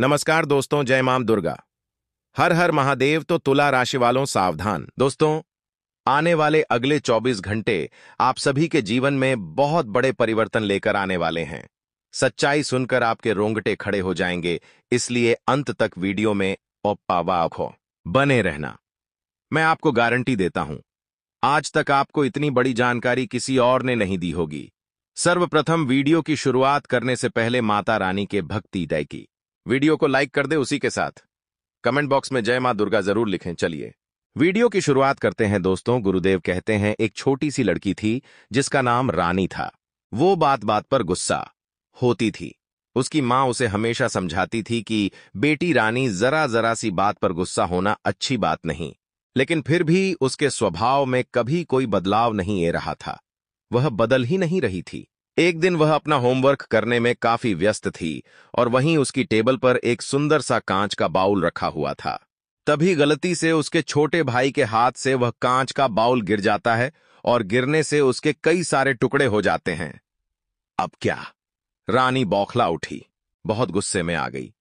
नमस्कार दोस्तों जय माम दुर्गा हर हर महादेव तो तुला राशि वालों सावधान दोस्तों आने वाले अगले 24 घंटे आप सभी के जीवन में बहुत बड़े परिवर्तन लेकर आने वाले हैं सच्चाई सुनकर आपके रोंगटे खड़े हो जाएंगे इसलिए अंत तक वीडियो में ओप्पावाक हो बने रहना मैं आपको गारंटी देता हूं आज तक आपको इतनी बड़ी जानकारी किसी और ने नहीं दी होगी सर्वप्रथम वीडियो की शुरुआत करने से पहले माता रानी के भक्ति दय की वीडियो को लाइक कर दे उसी के साथ कमेंट बॉक्स में जय मां दुर्गा जरूर लिखें चलिए वीडियो की शुरुआत करते हैं दोस्तों गुरुदेव कहते हैं एक छोटी सी लड़की थी जिसका नाम रानी था वो बात बात पर गुस्सा होती थी उसकी माँ उसे हमेशा समझाती थी कि बेटी रानी जरा जरा सी बात पर गुस्सा होना अच्छी बात नहीं लेकिन फिर भी उसके स्वभाव में कभी कोई बदलाव नहीं ए रहा था वह बदल ही नहीं रही थी एक दिन वह अपना होमवर्क करने में काफी व्यस्त थी और वहीं उसकी टेबल पर एक सुंदर सा कांच का बाउल रखा हुआ था तभी गलती से उसके छोटे भाई के हाथ से वह कांच का बाउल गिर जाता है और गिरने से उसके कई सारे टुकड़े हो जाते हैं अब क्या रानी बौखला उठी बहुत गुस्से में आ गई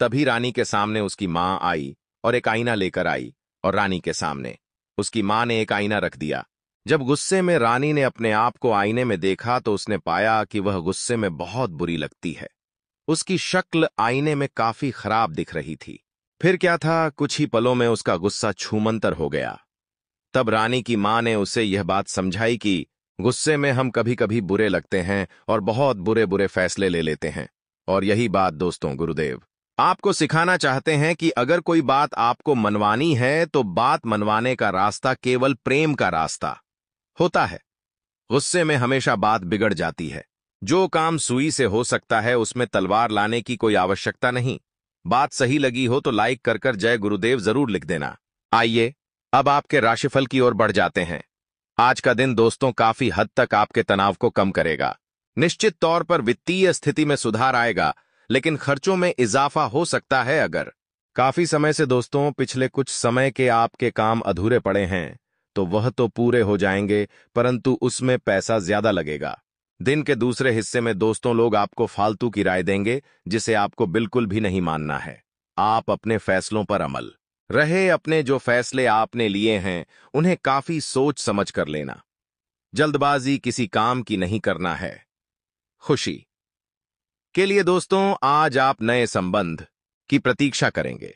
तभी रानी के सामने उसकी मां आई और एक आईना लेकर आई और रानी के सामने उसकी मां ने एक आईना रख दिया जब गुस्से में रानी ने अपने आप को आईने में देखा तो उसने पाया कि वह गुस्से में बहुत बुरी लगती है उसकी शक्ल आईने में काफी खराब दिख रही थी फिर क्या था कुछ ही पलों में उसका गुस्सा छूमंतर हो गया तब रानी की मां ने उसे यह बात समझाई कि गुस्से में हम कभी कभी बुरे लगते हैं और बहुत बुरे बुरे फैसले ले लेते हैं और यही बात दोस्तों गुरुदेव आपको सिखाना चाहते हैं कि अगर कोई बात आपको मनवानी है तो बात मनवाने का रास्ता केवल प्रेम का रास्ता होता है गुस्से में हमेशा बात बिगड़ जाती है जो काम सुई से हो सकता है उसमें तलवार लाने की कोई आवश्यकता नहीं बात सही लगी हो तो लाइक कर कर जय गुरुदेव जरूर लिख देना आइए अब आपके राशिफल की ओर बढ़ जाते हैं आज का दिन दोस्तों काफी हद तक आपके तनाव को कम करेगा निश्चित तौर पर वित्तीय स्थिति में सुधार आएगा लेकिन खर्चों में इजाफा हो सकता है अगर काफी समय से दोस्तों पिछले कुछ समय के आपके काम अधूरे पड़े हैं तो वह तो पूरे हो जाएंगे परंतु उसमें पैसा ज्यादा लगेगा दिन के दूसरे हिस्से में दोस्तों लोग आपको फालतू की राय देंगे जिसे आपको बिल्कुल भी नहीं मानना है आप अपने फैसलों पर अमल रहे अपने जो फैसले आपने लिए हैं उन्हें काफी सोच समझ कर लेना जल्दबाजी किसी काम की नहीं करना है खुशी के लिए दोस्तों आज आप नए संबंध की प्रतीक्षा करेंगे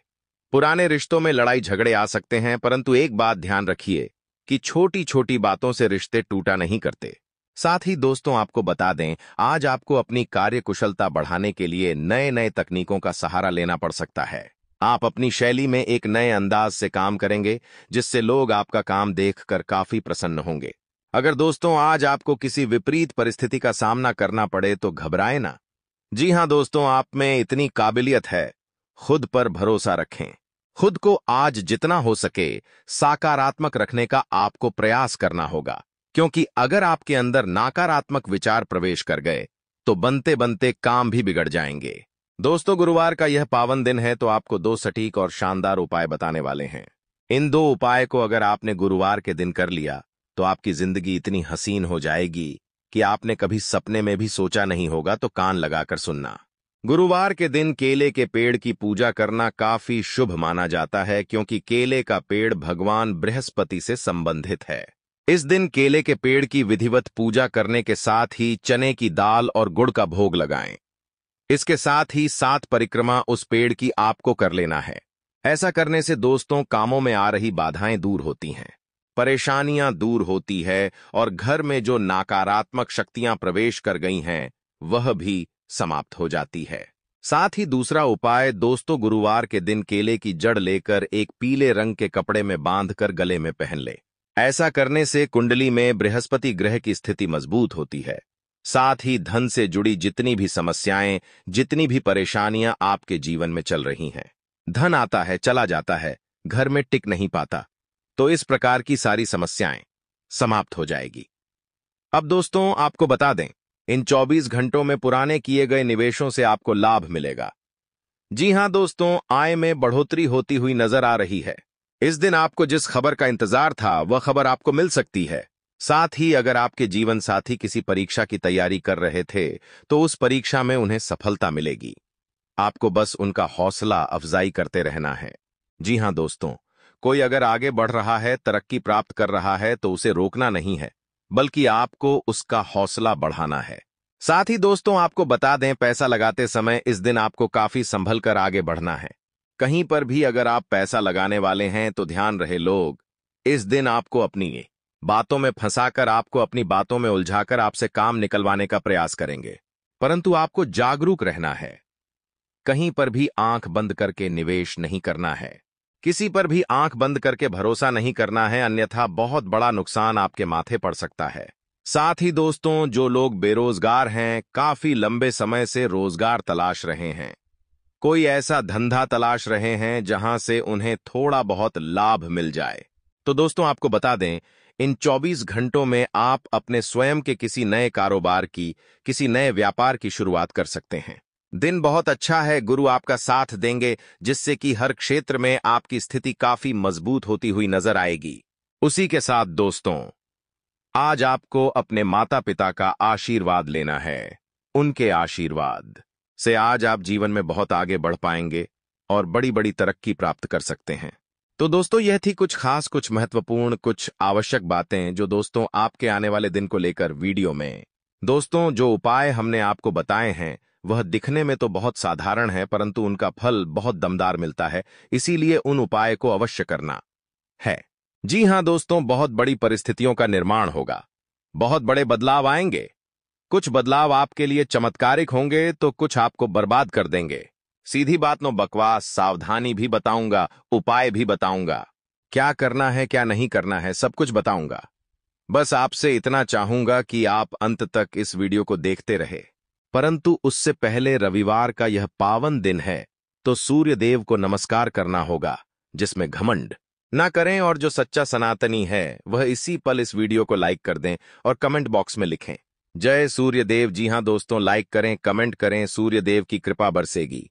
पुराने रिश्तों में लड़ाई झगड़े आ सकते हैं परंतु एक बात ध्यान रखिए कि छोटी छोटी बातों से रिश्ते टूटा नहीं करते साथ ही दोस्तों आपको बता दें आज आपको अपनी कार्य कुशलता बढ़ाने के लिए नए नए तकनीकों का सहारा लेना पड़ सकता है आप अपनी शैली में एक नए अंदाज से काम करेंगे जिससे लोग आपका काम देखकर काफी प्रसन्न होंगे अगर दोस्तों आज आपको किसी विपरीत परिस्थिति का सामना करना पड़े तो घबराए ना जी हाँ दोस्तों आप में इतनी काबिलियत है खुद पर भरोसा रखें खुद को आज जितना हो सके सकारात्मक रखने का आपको प्रयास करना होगा क्योंकि अगर आपके अंदर नकारात्मक विचार प्रवेश कर गए तो बनते बनते काम भी बिगड़ जाएंगे दोस्तों गुरुवार का यह पावन दिन है तो आपको दो सटीक और शानदार उपाय बताने वाले हैं इन दो उपाय को अगर आपने गुरुवार के दिन कर लिया तो आपकी जिंदगी इतनी हसीन हो जाएगी कि आपने कभी सपने में भी सोचा नहीं होगा तो कान लगाकर सुनना गुरुवार के दिन केले के पेड़ की पूजा करना काफी शुभ माना जाता है क्योंकि केले का पेड़ भगवान बृहस्पति से संबंधित है इस दिन केले के पेड़ की विधिवत पूजा करने के साथ ही चने की दाल और गुड़ का भोग लगाएं। इसके साथ ही सात परिक्रमा उस पेड़ की आपको कर लेना है ऐसा करने से दोस्तों कामों में आ रही बाधाएं दूर होती हैं परेशानियां दूर होती है और घर में जो नकारात्मक शक्तियां प्रवेश कर गई हैं वह भी समाप्त हो जाती है साथ ही दूसरा उपाय दोस्तों गुरुवार के दिन केले की जड़ लेकर एक पीले रंग के कपड़े में बांधकर गले में पहन ले ऐसा करने से कुंडली में बृहस्पति ग्रह की स्थिति मजबूत होती है साथ ही धन से जुड़ी जितनी भी समस्याएं जितनी भी परेशानियां आपके जीवन में चल रही हैं धन आता है चला जाता है घर में टिक नहीं पाता तो इस प्रकार की सारी समस्याएं समाप्त हो जाएगी अब दोस्तों आपको बता दें इन 24 घंटों में पुराने किए गए निवेशों से आपको लाभ मिलेगा जी हां दोस्तों आय में बढ़ोतरी होती हुई नजर आ रही है इस दिन आपको जिस खबर का इंतजार था वह खबर आपको मिल सकती है साथ ही अगर आपके जीवन साथी किसी परीक्षा की तैयारी कर रहे थे तो उस परीक्षा में उन्हें सफलता मिलेगी आपको बस उनका हौसला अफजाई करते रहना है जी हां दोस्तों कोई अगर आगे बढ़ रहा है तरक्की प्राप्त कर रहा है तो उसे रोकना नहीं है बल्कि आपको उसका हौसला बढ़ाना है साथ ही दोस्तों आपको बता दें पैसा लगाते समय इस दिन आपको काफी संभल कर आगे बढ़ना है कहीं पर भी अगर आप पैसा लगाने वाले हैं तो ध्यान रहे लोग इस दिन आपको अपनी बातों में फंसाकर आपको अपनी बातों में उलझाकर आपसे काम निकलवाने का प्रयास करेंगे परंतु आपको जागरूक रहना है कहीं पर भी आंख बंद करके निवेश नहीं करना है किसी पर भी आंख बंद करके भरोसा नहीं करना है अन्यथा बहुत बड़ा नुकसान आपके माथे पड़ सकता है साथ ही दोस्तों जो लोग बेरोजगार हैं काफी लंबे समय से रोजगार तलाश रहे हैं कोई ऐसा धंधा तलाश रहे हैं जहां से उन्हें थोड़ा बहुत लाभ मिल जाए तो दोस्तों आपको बता दें इन 24 घंटों में आप अपने स्वयं के किसी नए कारोबार की किसी नए व्यापार की शुरुआत कर सकते हैं दिन बहुत अच्छा है गुरु आपका साथ देंगे जिससे कि हर क्षेत्र में आपकी स्थिति काफी मजबूत होती हुई नजर आएगी उसी के साथ दोस्तों आज आपको अपने माता पिता का आशीर्वाद लेना है उनके आशीर्वाद से आज आप जीवन में बहुत आगे बढ़ पाएंगे और बड़ी बड़ी तरक्की प्राप्त कर सकते हैं तो दोस्तों यह थी कुछ खास कुछ महत्वपूर्ण कुछ आवश्यक बातें जो दोस्तों आपके आने वाले दिन को लेकर वीडियो में दोस्तों जो उपाय हमने आपको बताए हैं वह दिखने में तो बहुत साधारण है परंतु उनका फल बहुत दमदार मिलता है इसीलिए उन उपाय को अवश्य करना है जी हां दोस्तों बहुत बड़ी परिस्थितियों का निर्माण होगा बहुत बड़े बदलाव आएंगे कुछ बदलाव आपके लिए चमत्कारिक होंगे तो कुछ आपको बर्बाद कर देंगे सीधी बात नो बकवास सावधानी भी बताऊंगा उपाय भी बताऊंगा क्या करना है क्या नहीं करना है सब कुछ बताऊंगा बस आपसे इतना चाहूंगा कि आप अंत तक इस वीडियो को देखते रहे परंतु उससे पहले रविवार का यह पावन दिन है तो सूर्य देव को नमस्कार करना होगा जिसमें घमंड ना करें और जो सच्चा सनातनी है वह इसी पल इस वीडियो को लाइक कर दें और कमेंट बॉक्स में लिखें जय सूर्य देव जी हाँ दोस्तों लाइक करें कमेंट करें सूर्य देव की कृपा बरसेगी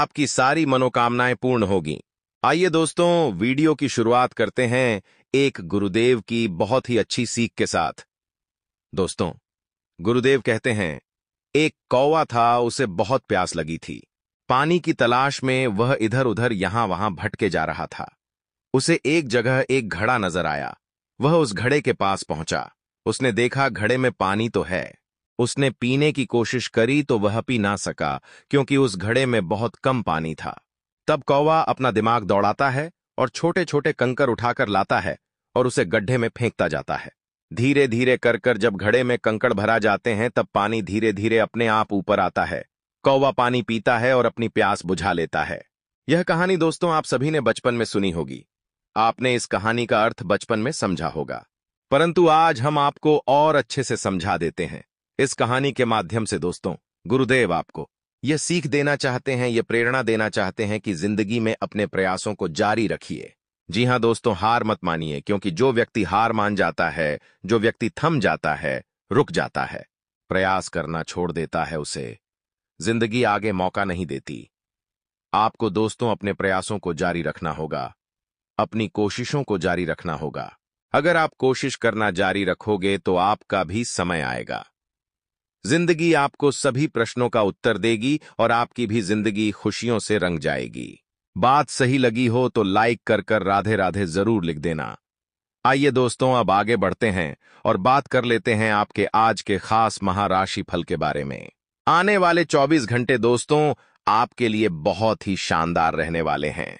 आपकी सारी मनोकामनाएं पूर्ण होगी आइए दोस्तों वीडियो की शुरुआत करते हैं एक गुरुदेव की बहुत ही अच्छी सीख के साथ दोस्तों गुरुदेव कहते हैं एक कौवा था उसे बहुत प्यास लगी थी पानी की तलाश में वह इधर उधर यहां वहां भटके जा रहा था उसे एक जगह एक घड़ा नजर आया वह उस घड़े के पास पहुंचा उसने देखा घड़े में पानी तो है उसने पीने की कोशिश करी तो वह पी ना सका क्योंकि उस घड़े में बहुत कम पानी था तब कौवा अपना दिमाग दौड़ाता है और छोटे छोटे कंकर उठाकर लाता है और उसे गड्ढे में फेंकता जाता है धीरे धीरे कर कर जब घड़े में कंकड़ भरा जाते हैं तब पानी धीरे धीरे अपने आप ऊपर आता है कौवा पानी पीता है और अपनी प्यास बुझा लेता है यह कहानी दोस्तों आप सभी ने बचपन में सुनी होगी आपने इस कहानी का अर्थ बचपन में समझा होगा परंतु आज हम आपको और अच्छे से समझा देते हैं इस कहानी के माध्यम से दोस्तों गुरुदेव आपको यह सीख देना चाहते हैं यह प्रेरणा देना चाहते हैं कि जिंदगी में अपने प्रयासों को जारी रखिए जी हाँ दोस्तों हार मत मानिए क्योंकि जो व्यक्ति हार मान जाता है जो व्यक्ति थम जाता है रुक जाता है प्रयास करना छोड़ देता है उसे जिंदगी आगे मौका नहीं देती आपको दोस्तों अपने प्रयासों को जारी रखना होगा अपनी कोशिशों को जारी रखना होगा अगर आप कोशिश करना जारी रखोगे तो आपका भी समय आएगा जिंदगी आपको सभी प्रश्नों का उत्तर देगी और आपकी भी जिंदगी खुशियों से रंग जाएगी बात सही लगी हो तो लाइक कर कर राधे राधे जरूर लिख देना आइए दोस्तों अब आगे बढ़ते हैं और बात कर लेते हैं आपके आज के खास महाराशि फल के बारे में आने वाले 24 घंटे दोस्तों आपके लिए बहुत ही शानदार रहने वाले हैं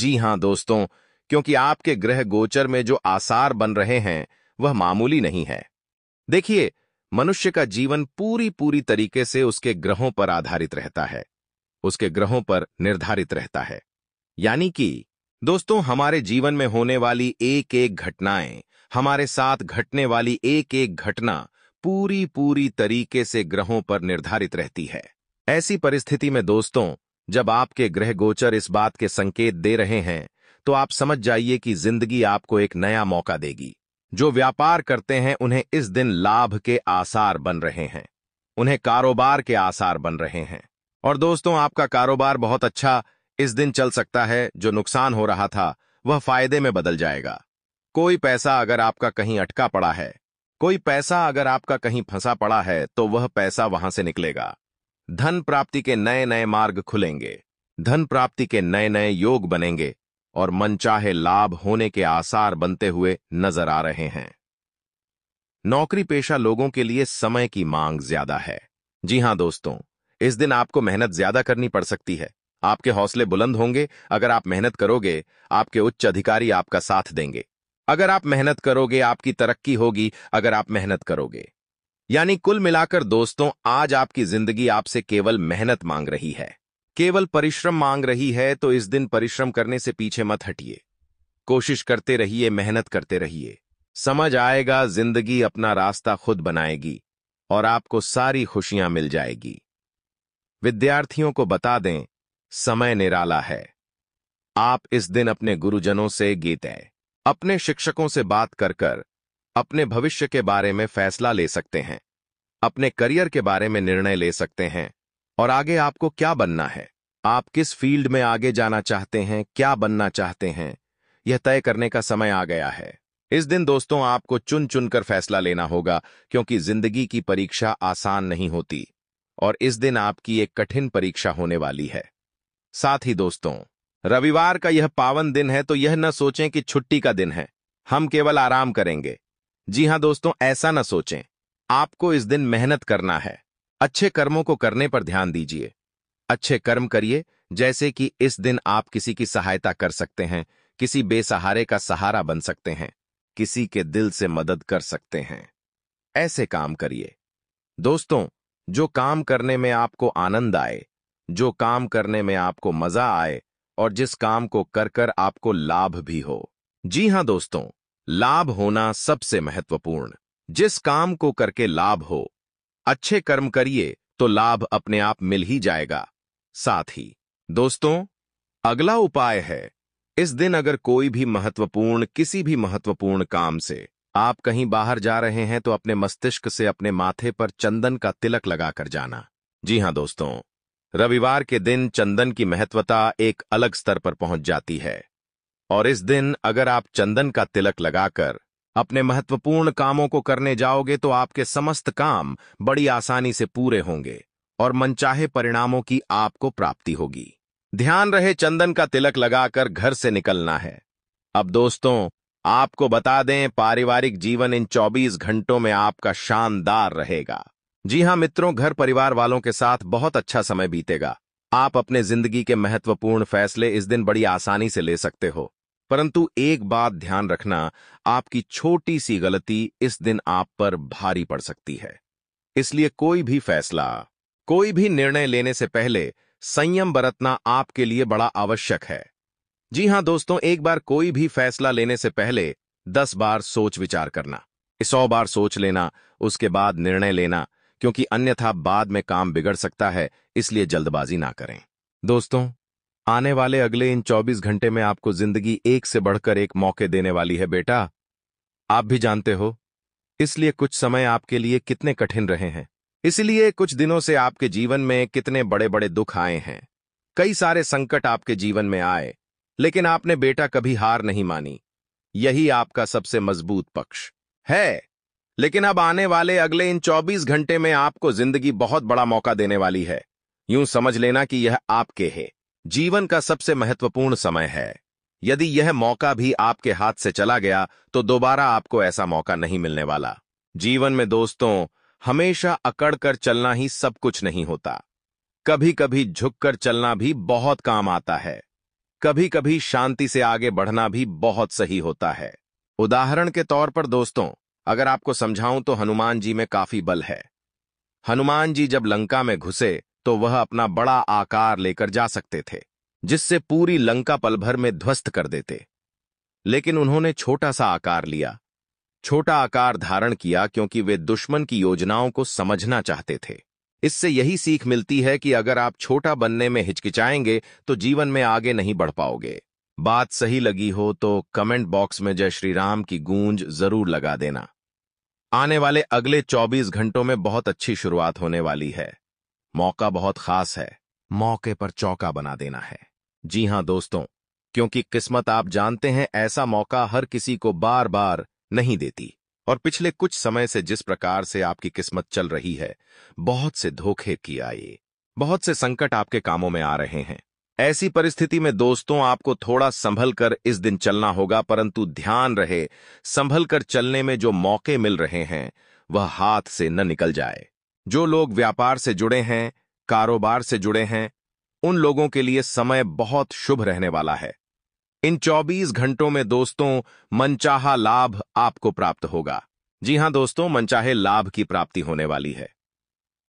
जी हां दोस्तों क्योंकि आपके ग्रह गोचर में जो आसार बन रहे हैं वह मामूली नहीं है देखिए मनुष्य का जीवन पूरी पूरी तरीके से उसके ग्रहों पर आधारित रहता है उसके ग्रहों पर निर्धारित रहता है यानी कि दोस्तों हमारे जीवन में होने वाली एक एक घटनाएं हमारे साथ घटने वाली एक एक घटना पूरी पूरी तरीके से ग्रहों पर निर्धारित रहती है ऐसी परिस्थिति में दोस्तों जब आपके ग्रह गोचर इस बात के संकेत दे रहे हैं तो आप समझ जाइए कि जिंदगी आपको एक नया मौका देगी जो व्यापार करते हैं उन्हें इस दिन लाभ के आसार बन रहे हैं उन्हें कारोबार के आसार बन रहे हैं और दोस्तों आपका कारोबार बहुत अच्छा इस दिन चल सकता है जो नुकसान हो रहा था वह फायदे में बदल जाएगा कोई पैसा अगर आपका कहीं अटका पड़ा है कोई पैसा अगर आपका कहीं फंसा पड़ा है तो वह पैसा वहां से निकलेगा धन प्राप्ति के नए नए मार्ग खुलेंगे धन प्राप्ति के नए नए योग बनेंगे और मनचाहे लाभ होने के आसार बनते हुए नजर आ रहे हैं नौकरी पेशा लोगों के लिए समय की मांग ज्यादा है जी हां दोस्तों इस दिन आपको मेहनत ज्यादा करनी पड़ सकती है आपके हौसले बुलंद होंगे अगर आप मेहनत करोगे आपके उच्च अधिकारी आपका साथ देंगे अगर आप मेहनत करोगे आपकी तरक्की होगी अगर आप मेहनत करोगे यानी कुल मिलाकर दोस्तों आज आपकी जिंदगी आपसे केवल मेहनत मांग रही है केवल परिश्रम मांग रही है तो इस दिन परिश्रम करने से पीछे मत हटिए कोशिश करते रहिए मेहनत करते रहिए समझ आएगा जिंदगी अपना रास्ता खुद बनाएगी और आपको सारी खुशियां मिल जाएगी विद्यार्थियों को बता दें समय निराला है आप इस दिन अपने गुरुजनों से गीत है अपने शिक्षकों से बात कर कर अपने भविष्य के बारे में फैसला ले सकते हैं अपने करियर के बारे में निर्णय ले सकते हैं और आगे आपको क्या बनना है आप किस फील्ड में आगे जाना चाहते हैं क्या बनना चाहते हैं यह तय करने का समय आ गया है इस दिन दोस्तों आपको चुन चुनकर फैसला लेना होगा क्योंकि जिंदगी की परीक्षा आसान नहीं होती और इस दिन आपकी एक कठिन परीक्षा होने वाली है साथ ही दोस्तों रविवार का यह पावन दिन है तो यह न सोचें कि छुट्टी का दिन है हम केवल आराम करेंगे जी हां दोस्तों ऐसा न सोचें आपको इस दिन मेहनत करना है अच्छे कर्मों को करने पर ध्यान दीजिए अच्छे कर्म करिए जैसे कि इस दिन आप किसी की सहायता कर सकते हैं किसी बेसहारे का सहारा बन सकते हैं किसी के दिल से मदद कर सकते हैं ऐसे काम करिए दोस्तों जो काम करने में आपको आनंद आए जो काम करने में आपको मजा आए और जिस काम को कर कर आपको लाभ भी हो जी हां दोस्तों लाभ होना सबसे महत्वपूर्ण जिस काम को करके लाभ हो अच्छे कर्म करिए तो लाभ अपने आप मिल ही जाएगा साथ ही दोस्तों अगला उपाय है इस दिन अगर कोई भी महत्वपूर्ण किसी भी महत्वपूर्ण काम से आप कहीं बाहर जा रहे हैं तो अपने मस्तिष्क से अपने माथे पर चंदन का तिलक लगाकर जाना जी हाँ दोस्तों रविवार के दिन चंदन की महत्वता एक अलग स्तर पर पहुंच जाती है और इस दिन अगर आप चंदन का तिलक लगाकर अपने महत्वपूर्ण कामों को करने जाओगे तो आपके समस्त काम बड़ी आसानी से पूरे होंगे और मनचाहे परिणामों की आपको प्राप्ति होगी ध्यान रहे चंदन का तिलक लगाकर घर से निकलना है अब दोस्तों आपको बता दें पारिवारिक जीवन इन 24 घंटों में आपका शानदार रहेगा जी हां मित्रों घर परिवार वालों के साथ बहुत अच्छा समय बीतेगा आप अपने जिंदगी के महत्वपूर्ण फैसले इस दिन बड़ी आसानी से ले सकते हो परंतु एक बात ध्यान रखना आपकी छोटी सी गलती इस दिन आप पर भारी पड़ सकती है इसलिए कोई भी फैसला कोई भी निर्णय लेने से पहले संयम बरतना आपके लिए बड़ा आवश्यक है जी हाँ दोस्तों एक बार कोई भी फैसला लेने से पहले दस बार सोच विचार करना सौ बार सोच लेना उसके बाद निर्णय लेना क्योंकि अन्यथा बाद में काम बिगड़ सकता है इसलिए जल्दबाजी ना करें दोस्तों आने वाले अगले इन 24 घंटे में आपको जिंदगी एक से बढ़कर एक मौके देने वाली है बेटा आप भी जानते हो इसलिए कुछ समय आपके लिए कितने कठिन रहे हैं इसलिए कुछ दिनों से आपके जीवन में कितने बड़े बड़े दुख आए हैं कई सारे संकट आपके जीवन में आए लेकिन आपने बेटा कभी हार नहीं मानी यही आपका सबसे मजबूत पक्ष है लेकिन अब आने वाले अगले इन 24 घंटे में आपको जिंदगी बहुत बड़ा मौका देने वाली है यूं समझ लेना कि यह आपके है जीवन का सबसे महत्वपूर्ण समय है यदि यह मौका भी आपके हाथ से चला गया तो दोबारा आपको ऐसा मौका नहीं मिलने वाला जीवन में दोस्तों हमेशा अकड़कर चलना ही सब कुछ नहीं होता कभी कभी झुककर चलना भी बहुत काम आता है कभी कभी शांति से आगे बढ़ना भी बहुत सही होता है उदाहरण के तौर पर दोस्तों अगर आपको समझाऊं तो हनुमान जी में काफी बल है हनुमान जी जब लंका में घुसे तो वह अपना बड़ा आकार लेकर जा सकते थे जिससे पूरी लंका पल भर में ध्वस्त कर देते लेकिन उन्होंने छोटा सा आकार लिया छोटा आकार धारण किया क्योंकि वे दुश्मन की योजनाओं को समझना चाहते थे इससे यही सीख मिलती है कि अगर आप छोटा बनने में हिचकिचाएंगे तो जीवन में आगे नहीं बढ़ पाओगे बात सही लगी हो तो कमेंट बॉक्स में जय श्री राम की गूंज जरूर लगा देना आने वाले अगले 24 घंटों में बहुत अच्छी शुरुआत होने वाली है मौका बहुत खास है मौके पर चौका बना देना है जी हां दोस्तों क्योंकि किस्मत आप जानते हैं ऐसा मौका हर किसी को बार बार नहीं देती और पिछले कुछ समय से जिस प्रकार से आपकी किस्मत चल रही है बहुत से धोखे की आई बहुत से संकट आपके कामों में आ रहे हैं ऐसी परिस्थिति में दोस्तों आपको थोड़ा संभल कर इस दिन चलना होगा परंतु ध्यान रहे संभल कर चलने में जो मौके मिल रहे हैं वह हाथ से न निकल जाए जो लोग व्यापार से जुड़े हैं कारोबार से जुड़े हैं उन लोगों के लिए समय बहुत शुभ रहने वाला है इन 24 घंटों में दोस्तों मनचाहा लाभ आपको प्राप्त होगा जी हां दोस्तों मनचाहे लाभ की प्राप्ति होने वाली है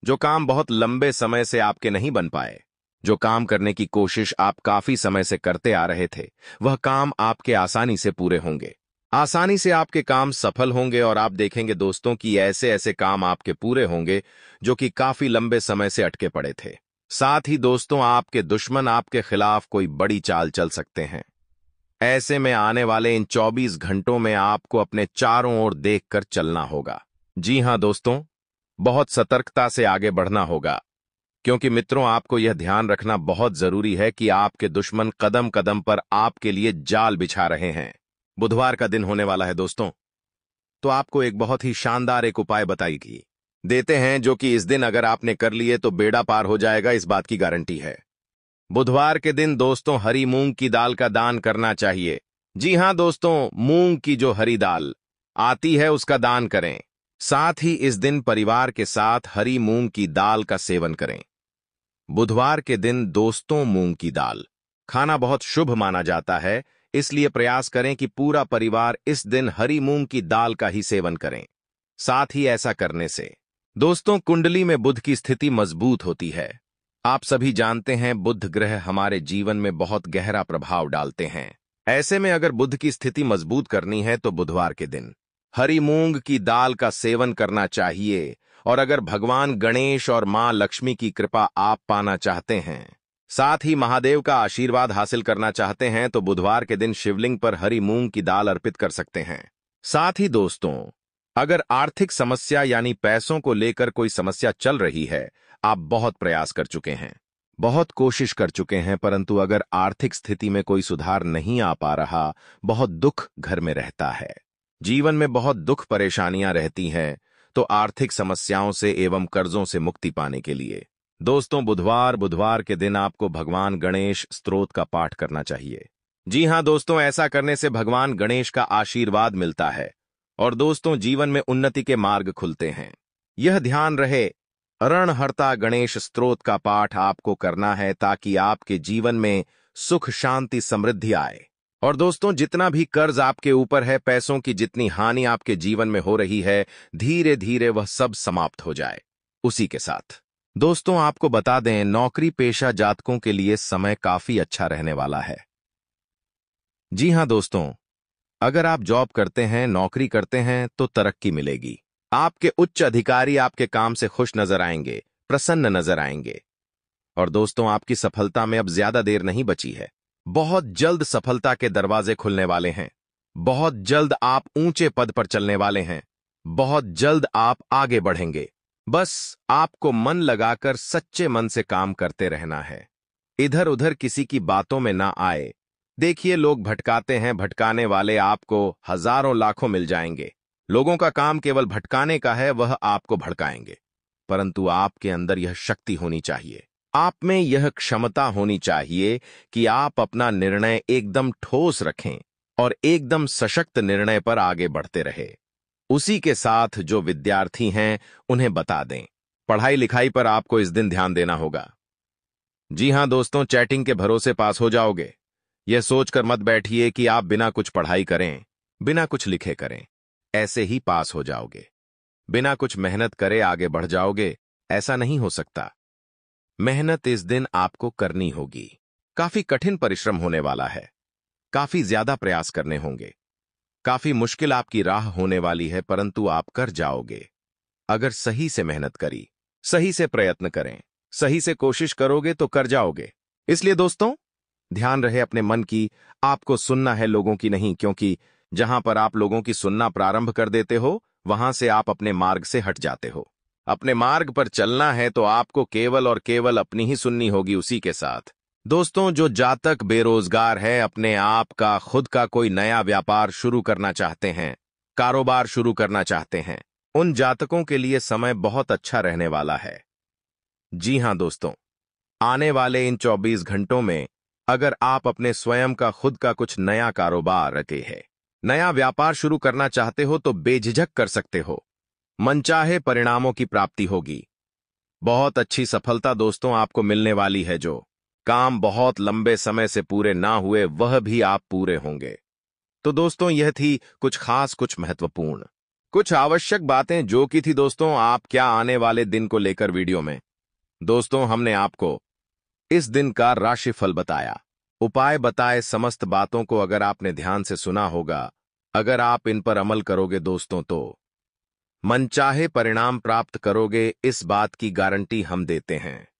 जो काम बहुत लंबे समय से आपके नहीं बन पाए जो काम करने की कोशिश आप काफी समय से करते आ रहे थे वह काम आपके आसानी से पूरे होंगे आसानी से आपके काम सफल होंगे और आप देखेंगे दोस्तों कि ऐसे ऐसे काम आपके पूरे होंगे जो कि काफी लंबे समय से अटके पड़े थे साथ ही दोस्तों आपके दुश्मन आपके खिलाफ कोई बड़ी चाल चल सकते हैं ऐसे में आने वाले इन 24 घंटों में आपको अपने चारों ओर देखकर चलना होगा जी हां दोस्तों बहुत सतर्कता से आगे बढ़ना होगा क्योंकि मित्रों आपको यह ध्यान रखना बहुत जरूरी है कि आपके दुश्मन कदम कदम पर आपके लिए जाल बिछा रहे हैं बुधवार का दिन होने वाला है दोस्तों तो आपको एक बहुत ही शानदार एक उपाय बताएगी देते हैं जो कि इस दिन अगर आपने कर लिए तो बेड़ा पार हो जाएगा इस बात की गारंटी है बुधवार के दिन दोस्तों हरी मूंग की दाल का दान करना चाहिए जी हाँ दोस्तों मूंग की जो हरी दाल आती है उसका दान करें साथ ही इस दिन परिवार के साथ हरी मूंग की दाल का सेवन करें बुधवार के दिन दोस्तों मूंग की दाल खाना बहुत शुभ माना जाता है इसलिए प्रयास करें कि पूरा परिवार इस दिन हरी मूंग की दाल का ही सेवन करें साथ ही ऐसा करने से दोस्तों कुंडली में बुध की स्थिति मजबूत होती है आप सभी जानते हैं बुध ग्रह हमारे जीवन में बहुत गहरा प्रभाव डालते हैं ऐसे में अगर बुध की स्थिति मजबूत करनी है तो बुधवार के दिन हरी मूंग की दाल का सेवन करना चाहिए और अगर भगवान गणेश और मां लक्ष्मी की कृपा आप पाना चाहते हैं साथ ही महादेव का आशीर्वाद हासिल करना चाहते हैं तो बुधवार के दिन शिवलिंग पर हरी मूंग की दाल अर्पित कर सकते हैं साथ ही दोस्तों अगर आर्थिक समस्या यानी पैसों को लेकर कोई समस्या चल रही है आप बहुत प्रयास कर चुके हैं बहुत कोशिश कर चुके हैं परंतु अगर आर्थिक स्थिति में कोई सुधार नहीं आ पा रहा बहुत दुख घर में रहता है जीवन में बहुत दुख परेशानियां रहती हैं तो आर्थिक समस्याओं से एवं कर्जों से मुक्ति पाने के लिए दोस्तों बुधवार बुधवार के दिन आपको भगवान गणेश स्त्रोत का पाठ करना चाहिए जी हाँ दोस्तों ऐसा करने से भगवान गणेश का आशीर्वाद मिलता है और दोस्तों जीवन में उन्नति के मार्ग खुलते हैं यह ध्यान रहे रणहर्ता गणेश स्त्रोत का पाठ आपको करना है ताकि आपके जीवन में सुख शांति समृद्धि आए और दोस्तों जितना भी कर्ज आपके ऊपर है पैसों की जितनी हानि आपके जीवन में हो रही है धीरे धीरे वह सब समाप्त हो जाए उसी के साथ दोस्तों आपको बता दें नौकरी पेशा जातकों के लिए समय काफी अच्छा रहने वाला है जी हां दोस्तों अगर आप जॉब करते हैं नौकरी करते हैं तो तरक्की मिलेगी आपके उच्च अधिकारी आपके काम से खुश नजर आएंगे प्रसन्न नजर आएंगे और दोस्तों आपकी सफलता में अब ज्यादा देर नहीं बची है बहुत जल्द सफलता के दरवाजे खुलने वाले हैं बहुत जल्द आप ऊंचे पद पर चलने वाले हैं बहुत जल्द आप आगे बढ़ेंगे बस आपको मन लगाकर सच्चे मन से काम करते रहना है इधर उधर किसी की बातों में ना आए देखिए लोग भटकाते हैं भटकाने वाले आपको हजारों लाखों मिल जाएंगे लोगों का काम केवल भटकाने का है वह आपको भड़काएंगे परंतु आपके अंदर यह शक्ति होनी चाहिए आप में यह क्षमता होनी चाहिए कि आप अपना निर्णय एकदम ठोस रखें और एकदम सशक्त निर्णय पर आगे बढ़ते रहे उसी के साथ जो विद्यार्थी हैं उन्हें बता दें पढ़ाई लिखाई पर आपको इस दिन ध्यान देना होगा जी हां दोस्तों चैटिंग के भरोसे पास हो जाओगे यह सोचकर मत बैठिए कि आप बिना कुछ पढ़ाई करें बिना कुछ लिखे करें ऐसे ही पास हो जाओगे बिना कुछ मेहनत करे आगे बढ़ जाओगे ऐसा नहीं हो सकता मेहनत इस दिन आपको करनी होगी काफी कठिन परिश्रम होने वाला है काफी ज्यादा प्रयास करने होंगे काफी मुश्किल आपकी राह होने वाली है परंतु आप कर जाओगे अगर सही से मेहनत करी सही से प्रयत्न करें सही से कोशिश करोगे तो कर जाओगे इसलिए दोस्तों ध्यान रहे अपने मन की आपको सुनना है लोगों की नहीं क्योंकि जहां पर आप लोगों की सुनना प्रारंभ कर देते हो वहां से आप अपने मार्ग से हट जाते हो अपने मार्ग पर चलना है तो आपको केवल और केवल अपनी ही सुननी होगी उसी के साथ दोस्तों जो जातक बेरोजगार है अपने आप का खुद का कोई नया व्यापार शुरू करना चाहते हैं कारोबार शुरू करना चाहते हैं उन जातकों के लिए समय बहुत अच्छा रहने वाला है जी हां दोस्तों आने वाले इन 24 घंटों में अगर आप अपने स्वयं का खुद का कुछ नया कारोबार रखे है नया व्यापार शुरू करना चाहते हो तो बेझिझक कर सकते हो मनचाहे परिणामों की प्राप्ति होगी बहुत अच्छी सफलता दोस्तों आपको मिलने वाली है जो काम बहुत लंबे समय से पूरे ना हुए वह भी आप पूरे होंगे तो दोस्तों यह थी कुछ खास कुछ महत्वपूर्ण कुछ आवश्यक बातें जो की थी दोस्तों आप क्या आने वाले दिन को लेकर वीडियो में दोस्तों हमने आपको इस दिन का राशिफल बताया उपाय बताए समस्त बातों को अगर आपने ध्यान से सुना होगा अगर आप इन पर अमल करोगे दोस्तों तो मनचाहे परिणाम प्राप्त करोगे इस बात की गारंटी हम देते हैं